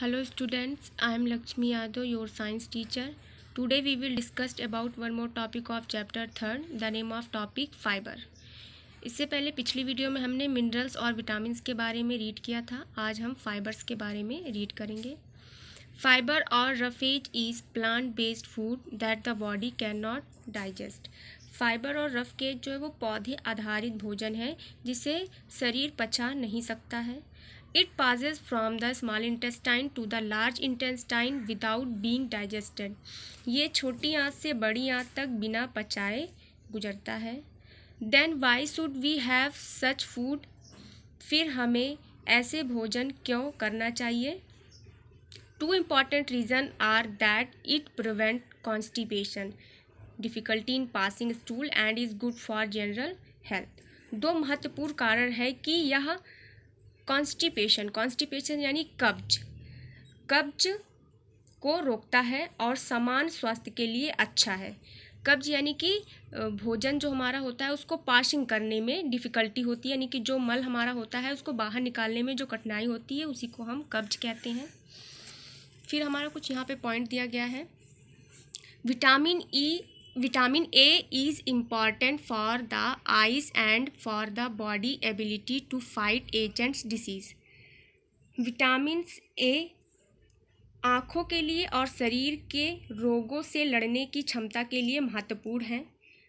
Hello students I am Lakshmi Yadav your science teacher today we will discuss about one more topic of chapter third the name of topic fibre इससे पहले पिछली video में हमने minerals और vitamins के बारे में रीड किया था आज हम फाइबर्स के बारे में रीड करेंगे फाइबर और roughage is plant based food that the body can not digest fibre और रफ केज जो है वो पौधे आधारित भोजन है जिसे शरीर पचा नहीं सकता है it passes from the small intestine to the large intestine without being digested ये छोटी आँत से बड़ी आँत तक बिना पचाए गुजरता है then why should we have such food फिर हमें ऐसे भोजन क्यों करना चाहिए two important reason are that it prevent constipation difficulty in passing stool and is good for general health दो महत्वपूर्ण कारण है कि यह कॉन्स्टिपेशन कॉन्स्टिपेशन यानी कब्ज कब्ज को रोकता है और समान स्वास्थ्य के लिए अच्छा है कब्ज यानी कि भोजन जो हमारा होता है उसको पासिंग करने में डिफ़िकल्टी होती है यानी कि जो मल हमारा होता है उसको बाहर निकालने में जो कठिनाई होती है उसी को हम कब्ज कहते हैं फिर हमारा कुछ यहाँ पे पॉइंट दिया गया है vitamin E e vitamin A is important for the eyes and for the body ability to fight एजेंट्स डिसीज विटामिन ए आँखों के लिए और शरीर के रोगों से लड़ने की क्षमता के लिए महत्वपूर्ण हैं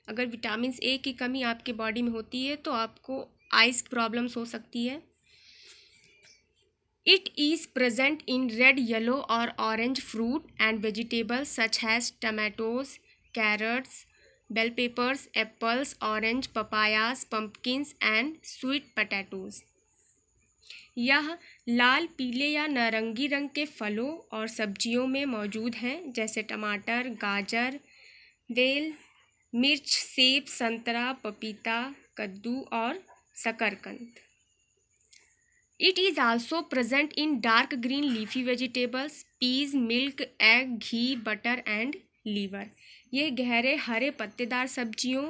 अगर विटामिन ए की कमी आपके बॉडी में होती है तो आपको आइज प्रॉब्लम्स हो सकती है it is present in red yellow और orange fruit and vegetables such as tomatoes carrots, bell peppers, apples, orange, papayas, pumpkins and sweet potatoes. यह लाल पीले या नारंगी रंग के फलों और सब्जियों में मौजूद हैं जैसे टमाटर गाजर बेल मिर्च सेब संतरा पपीता कद्दू और शकरकंद it is also present in dark green leafy vegetables peas milk egg ghee butter and liver ये गहरे हरे पत्तेदार सब्जियों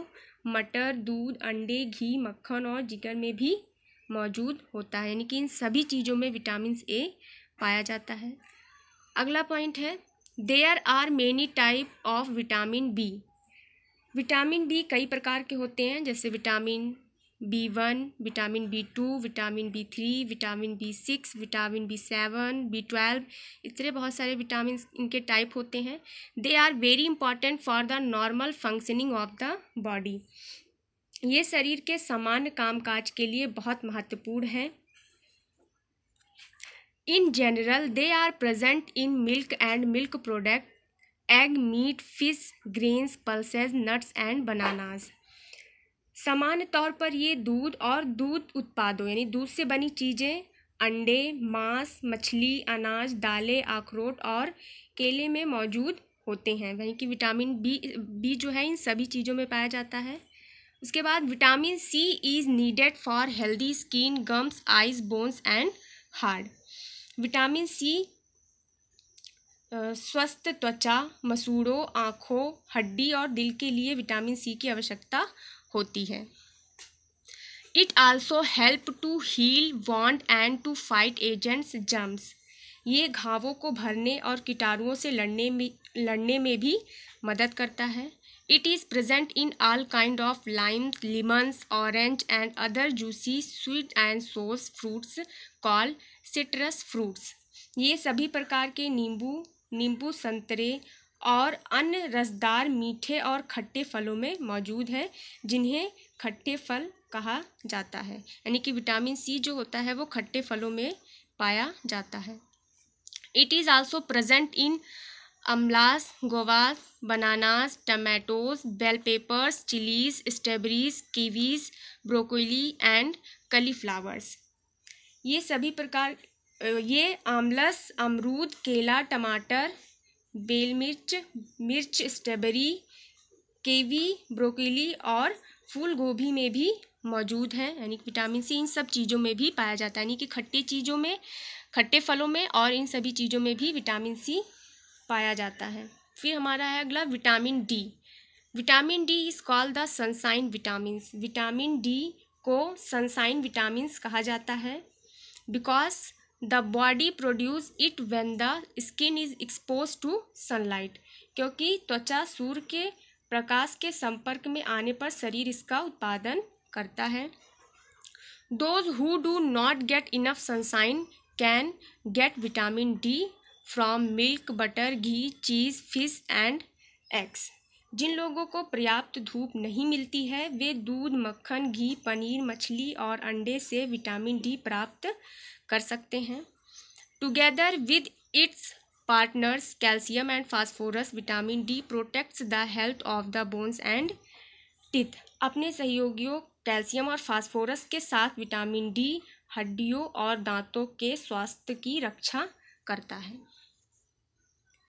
मटर दूध अंडे घी मक्खन और जिगर में भी मौजूद होता है यानी कि इन सभी चीज़ों में विटामिन ए पाया जाता है अगला पॉइंट है there are many type of vitamin B vitamin B कई प्रकार के होते हैं जैसे vitamin B one vitamin B two vitamin B three vitamin B six vitamin B seven B twelve इतने बहुत सारे विटामिन इनके टाइप होते हैं they are very important for the normal functioning of the body ये शरीर के सामान्य कामकाज के लिए बहुत महत्वपूर्ण है in general they are present in milk and milk product egg meat fish greens pulses nuts and bananas सामान्य तौर पर ये दूध और दूध उत्पादों यानी दूध से बनी चीज़ें अंडे मांस मछली अनाज दालें अखरोट और केले में मौजूद होते हैं वहीं कि विटामिन बी बी जो है इन सभी चीज़ों में पाया जाता है उसके बाद vitamin C is needed for healthy skin gums eyes bones and hard vitamin C स्वस्थ त्वचा मसूड़ों आँखों हड्डी और दिल के लिए विटामिन सी की आवश्यकता होती है it also help to heal wounds and to fight एजेंट्स जम्स ये घावों को भरने और कीटाणुओं से लड़ने में लड़ने में भी मदद करता है it is present in all kind of limes lemons orange and other juicy sweet and sour fruits call citrus fruits ये सभी प्रकार के नींबू नींबू संतरे और अन्य रसदार मीठे और खट्टे फलों में मौजूद है जिन्हें खट्टे फल कहा जाता है यानी कि विटामिन सी जो होता है वो खट्टे फलों में पाया जाता है it is also present in amlas guavas bananas tomatoes bell peppers chillies strawberries kiwis broccoli and cauliflowers ये सभी प्रकार ये आमलस अमरूद केला टमाटर बेल मिर्च मिर्च स्ट्रॉबेरी केवी ब्रोकली और फूल गोभी में भी मौजूद है यानी कि विटामिन सी इन सब चीज़ों में भी पाया जाता है यानी कि खट्टे चीज़ों में खट्टे फलों में और इन सभी चीज़ों में भी विटामिन सी पाया जाता है फिर हमारा है अगला vitamin D vitamin D is call the sunshine vitamin vitamin D को सनसाइन विटामिन कहा जाता है because the body produce it when the skin is expose to sunlight क्योंकि त्वचा सूर्य के प्रकाश के संपर्क में आने पर शरीर इसका उत्पादन करता है those who do not get enough sunshine can get vitamin D from milk butter ghee cheese fish and eggs जिन लोगों को पर्याप्त धूप नहीं मिलती है वे दूध मक्खन घी पनीर मछली और अंडे से विटामिन डी प्राप्त कर सकते हैं together with its partners calcium and phosphorus vitamin D protects the health of the bones and teeth अपने सहयोगियों कैल्शियम और फास्फोरस के साथ विटामिन डी हड्डियों और दांतों के स्वास्थ्य की रक्षा करता है